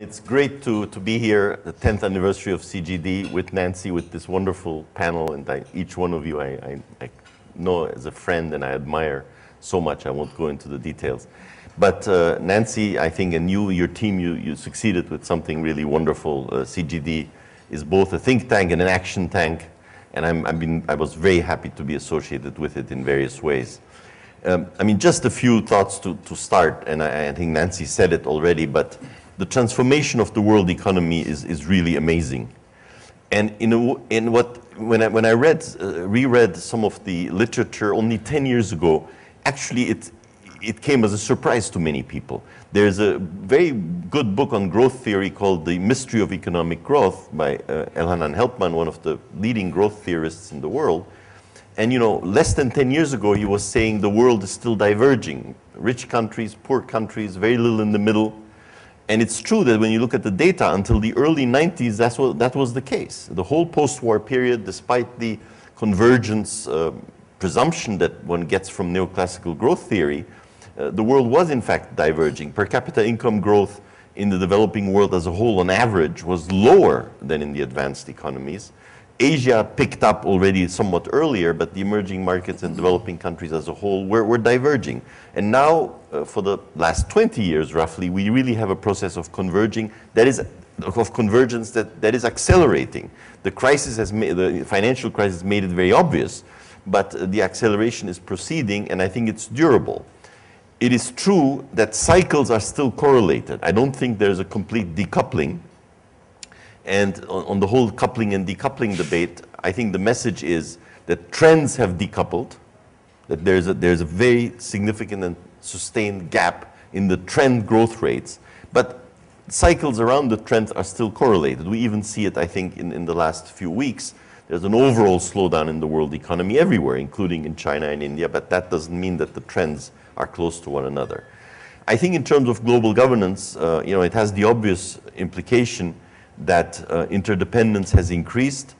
It's great to, to be here, the 10th anniversary of CGD with Nancy, with this wonderful panel, and I, each one of you I, I, I, know as a friend and I admire so much. I won't go into the details. But uh, Nancy, I think, and you, your team, you, you succeeded with something really wonderful. Uh, CGD is both a think tank and an action tank, and I'm, I've been, I was very happy to be associated with it in various ways. Um, I mean, just a few thoughts to, to start, and I, I think Nancy said it already, but the transformation of the world economy is, is really amazing. And in, a, in what, when I, when I read, uh, reread some of the literature only 10 years ago, actually it, it came as a surprise to many people. There's a very good book on growth theory called The Mystery of Economic Growth by uh, Elhanan Helpman, one of the leading growth theorists in the world. And you know, less than 10 years ago, he was saying the world is still diverging. Rich countries, poor countries, very little in the middle. And it's true that when you look at the data, until the early 90s, that's what, that was the case. The whole post-war period, despite the convergence uh, presumption that one gets from neoclassical growth theory, uh, the world was in fact diverging. Per capita income growth in the developing world as a whole on average was lower than in the advanced economies. Asia picked up already somewhat earlier, but the emerging markets and developing countries as a whole were, were diverging. And now, uh, for the last 20 years roughly, we really have a process of converging that is of convergence that, that is accelerating. The crisis has made, the financial crisis made it very obvious, but the acceleration is proceeding and I think it's durable. It is true that cycles are still correlated. I don't think there's a complete decoupling and on, on the whole coupling and decoupling debate, I think the message is that trends have decoupled, that there's a, there's a very significant and sustained gap in the trend growth rates, but cycles around the trends are still correlated. We even see it, I think, in, in the last few weeks. There's an overall slowdown in the world economy everywhere, including in China and India, but that doesn't mean that the trends are close to one another. I think in terms of global governance, uh, you know, it has the obvious implication that uh, interdependence has increased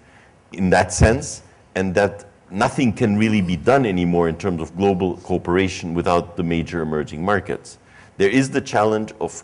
in that sense, and that nothing can really be done anymore in terms of global cooperation without the major emerging markets. There is the challenge of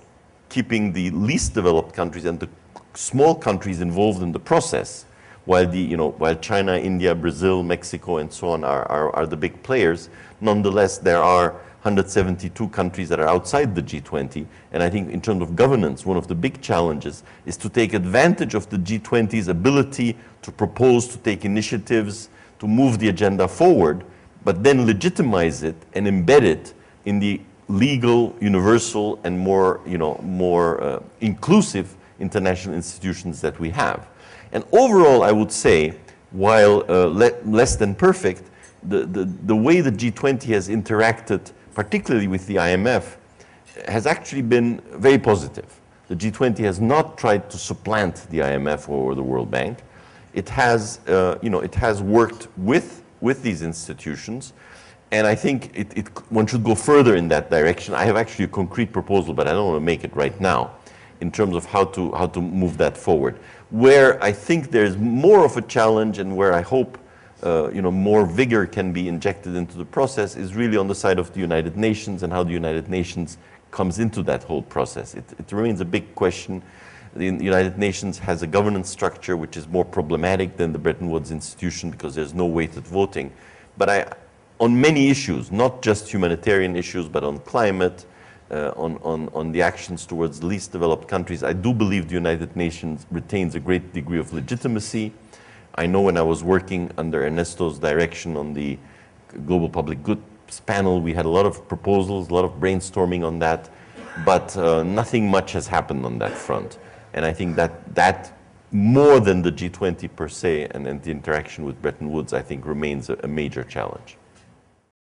keeping the least developed countries and the small countries involved in the process, while, the, you know, while China, India, Brazil, Mexico, and so on are, are, are the big players. Nonetheless, there are 172 countries that are outside the G20. And I think in terms of governance, one of the big challenges is to take advantage of the G20's ability to propose, to take initiatives, to move the agenda forward, but then legitimize it and embed it in the legal, universal, and more, you know, more uh, inclusive international institutions that we have. And overall, I would say, while uh, le less than perfect, the, the, the way the G20 has interacted, particularly with the IMF, has actually been very positive. The G20 has not tried to supplant the IMF or the World Bank. It has, uh, you know, it has worked with, with these institutions. And I think it, it, one should go further in that direction. I have actually a concrete proposal, but I don't want to make it right now in terms of how to, how to move that forward. Where I think there's more of a challenge and where I hope uh, you know, more vigor can be injected into the process is really on the side of the United Nations and how the United Nations comes into that whole process. It, it remains a big question. The United Nations has a governance structure which is more problematic than the Bretton Woods institution because there's no weighted voting. But I, on many issues, not just humanitarian issues, but on climate, uh, on, on, on the actions towards least developed countries, I do believe the United Nations retains a great degree of legitimacy. I know when I was working under Ernesto's direction on the Global Public Goods panel, we had a lot of proposals, a lot of brainstorming on that, but uh, nothing much has happened on that front. And I think that that more than the G20 per se and, and the interaction with Bretton Woods, I think remains a, a major challenge.